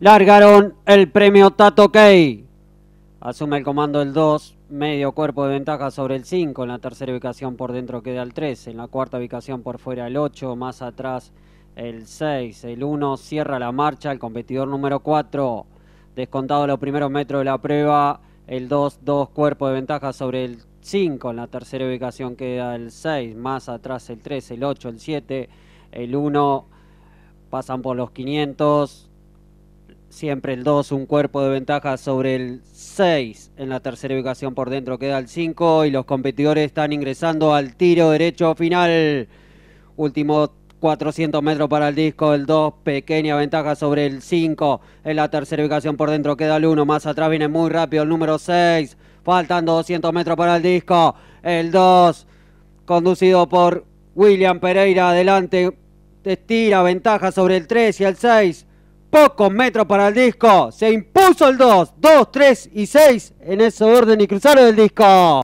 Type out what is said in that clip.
largaron el premio Tato Key. Asume el comando el 2, medio cuerpo de ventaja sobre el 5. En la tercera ubicación por dentro queda el 3. En la cuarta ubicación por fuera el 8. Más atrás el 6. El 1 cierra la marcha. El competidor número 4. Descontado los primeros metros de la prueba. El 2, 2 cuerpos de ventaja sobre el 5. En la tercera ubicación queda el 6. Más atrás el 3, el 8, el 7. El 1 pasan por los 500 siempre el 2, un cuerpo de ventaja sobre el 6 en la tercera ubicación por dentro, queda el 5 y los competidores están ingresando al tiro derecho final. Último 400 metros para el disco, el 2, pequeña ventaja sobre el 5. En la tercera ubicación por dentro queda el 1, más atrás viene muy rápido el número 6. Faltan 200 metros para el disco, el 2, conducido por William Pereira, adelante, estira ventaja sobre el 3 y el 6 pocos metros para el disco. Se impuso el 2, 2, 3 y 6 en ese orden y cruzaron el disco.